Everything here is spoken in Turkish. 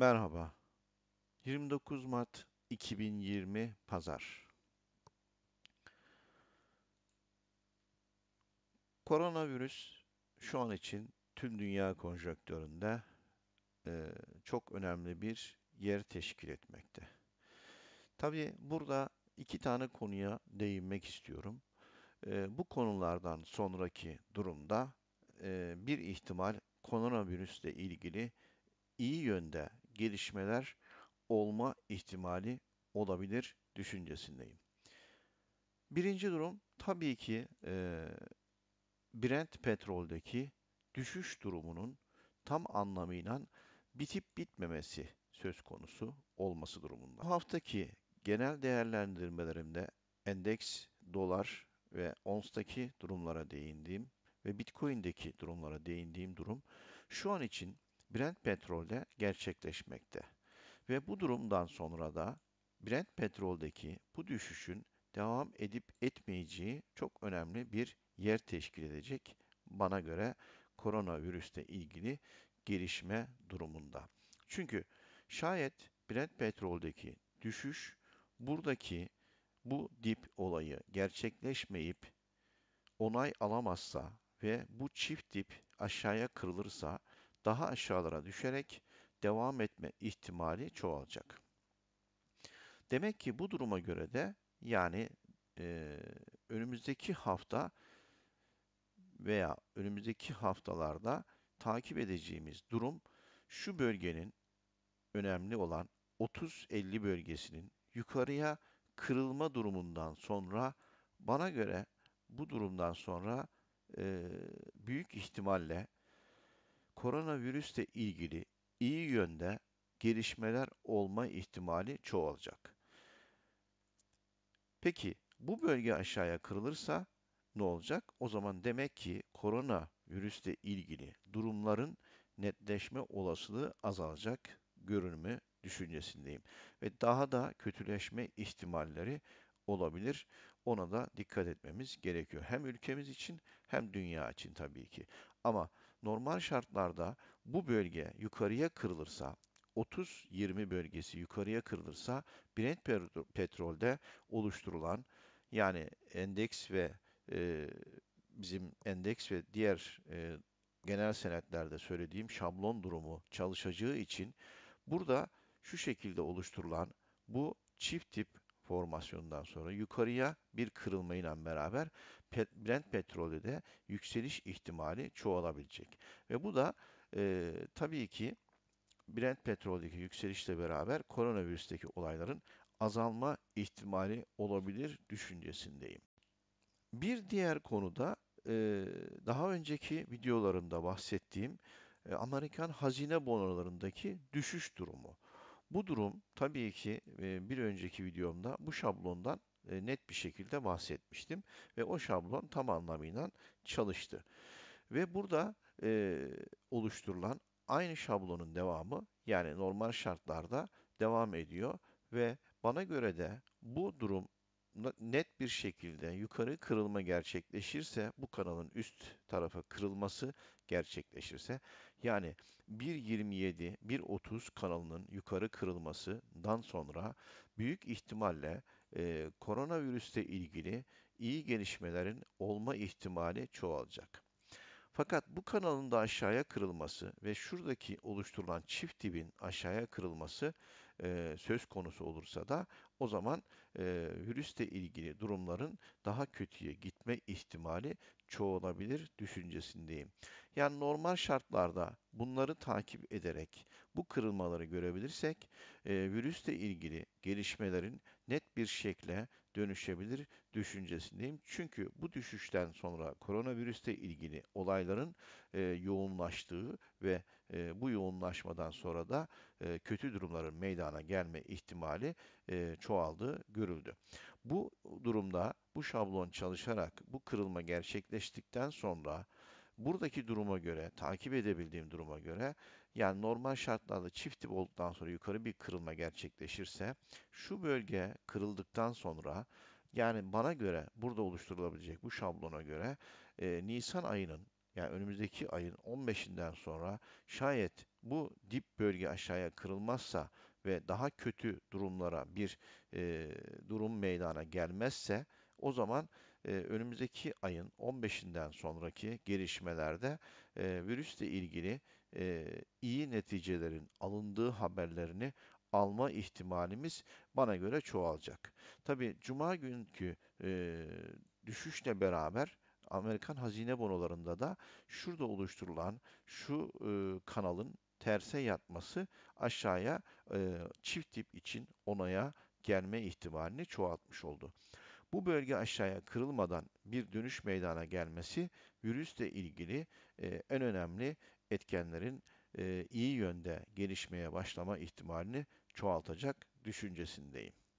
Merhaba. 29 Mart 2020 Pazar. Koronavirüs şu an için tüm dünya konjonktöründe e, çok önemli bir yer teşkil etmekte. Tabii burada iki tane konuya değinmek istiyorum. E, bu konulardan sonraki durumda e, bir ihtimal koronavirüsle ilgili iyi yönde gelişmeler olma ihtimali olabilir düşüncesindeyim. Birinci durum tabii ki e, Brent petroldeki düşüş durumunun tam anlamıyla bitip bitmemesi söz konusu olması durumunda. Bu haftaki genel değerlendirmelerimde endeks, dolar ve onstaki durumlara değindiğim ve Bitcoin'deki durumlara değindiğim durum şu an için Brent petrolde gerçekleşmekte. Ve bu durumdan sonra da Brent petroldeki bu düşüşün devam edip etmeyeceği çok önemli bir yer teşkil edecek bana göre koronavirüsle ilgili gelişme durumunda. Çünkü şayet Brent petroldeki düşüş buradaki bu dip olayı gerçekleşmeyip onay alamazsa ve bu çift dip aşağıya kırılırsa daha aşağılara düşerek devam etme ihtimali çoğalacak. Demek ki bu duruma göre de yani e, önümüzdeki hafta veya önümüzdeki haftalarda takip edeceğimiz durum şu bölgenin önemli olan 30-50 bölgesinin yukarıya kırılma durumundan sonra bana göre bu durumdan sonra e, büyük ihtimalle koronavirüsle ilgili iyi yönde gelişmeler olma ihtimali çoğalacak. Peki bu bölge aşağıya kırılırsa ne olacak? O zaman demek ki korona virüsle ilgili durumların netleşme olasılığı azalacak görünümü düşüncesindeyim. Ve daha da kötüleşme ihtimalleri olabilir. Ona da dikkat etmemiz gerekiyor. Hem ülkemiz için hem dünya için tabii ki. Ama normal şartlarda bu bölge yukarıya kırılırsa 30-20 bölgesi yukarıya kırılırsa Brent petrolde oluşturulan yani endeks ve e, bizim endeks ve diğer e, genel senetlerde söylediğim şablon durumu çalışacağı için burada şu şekilde oluşturulan bu çift tip formasyonundan sonra yukarıya bir kırılmayla beraber Brent petrolü de yükseliş ihtimali çoğalabilecek. Ve bu da e, tabii ki Brent petroldeki yükselişle beraber koronavirüsteki olayların azalma ihtimali olabilir düşüncesindeyim. Bir diğer konuda e, daha önceki videolarımda bahsettiğim e, Amerikan hazine bonolarındaki düşüş durumu. Bu durum tabii ki e, bir önceki videomda bu şablondan e, net bir şekilde bahsetmiştim ve o şablon tam anlamıyla çalıştı. Ve burada e, oluşturulan aynı şablonun devamı yani normal şartlarda devam ediyor ve bana göre de bu durum net bir şekilde yukarı kırılma gerçekleşirse bu kanalın üst tarafa kırılması gerçekleşirse yani 1.27 1.30 kanalının yukarı kırılmasından sonra büyük ihtimalle e, koronavirüsle ilgili iyi gelişmelerin olma ihtimali çoğalacak. Fakat bu kanalın da aşağıya kırılması ve şuradaki oluşturulan çift dibin aşağıya kırılması e, söz konusu olursa da o zaman e, virüsle ilgili durumların daha kötüye gitme ihtimali çoğalabilir düşüncesindeyim. Yani normal şartlarda bunları takip ederek bu kırılmaları görebilirsek e, virüsle ilgili gelişmelerin net bir şekle dönüşebilir düşüncesindeyim. Çünkü bu düşüşten sonra koronavirüsle ilgili olayların e, yoğunlaştığı ve e, bu yoğunlaşmadan sonra da e, kötü durumların meydana gelme ihtimali e, çok çoğaldığı görüldü. Bu durumda bu şablon çalışarak bu kırılma gerçekleştikten sonra buradaki duruma göre, takip edebildiğim duruma göre yani normal şartlarda çift tip olduktan sonra yukarı bir kırılma gerçekleşirse şu bölge kırıldıktan sonra yani bana göre burada oluşturulabilecek bu şablona göre e, Nisan ayının yani önümüzdeki ayın 15'inden sonra şayet bu dip bölge aşağıya kırılmazsa ve daha kötü durumlara bir e, durum meydana gelmezse o zaman e, önümüzdeki ayın 15'inden sonraki gelişmelerde e, virüsle ilgili e, iyi neticelerin alındığı haberlerini alma ihtimalimiz bana göre çoğalacak. Tabi cuma günkü e, düşüşle beraber Amerikan hazine bonolarında da şurada oluşturulan şu e, kanalın terse yatması aşağıya e, çift dip için onaya gelme ihtimalini çoğaltmış oldu. Bu bölge aşağıya kırılmadan bir dönüş meydana gelmesi virüsle ilgili e, en önemli etkenlerin e, iyi yönde gelişmeye başlama ihtimalini çoğaltacak düşüncesindeyim.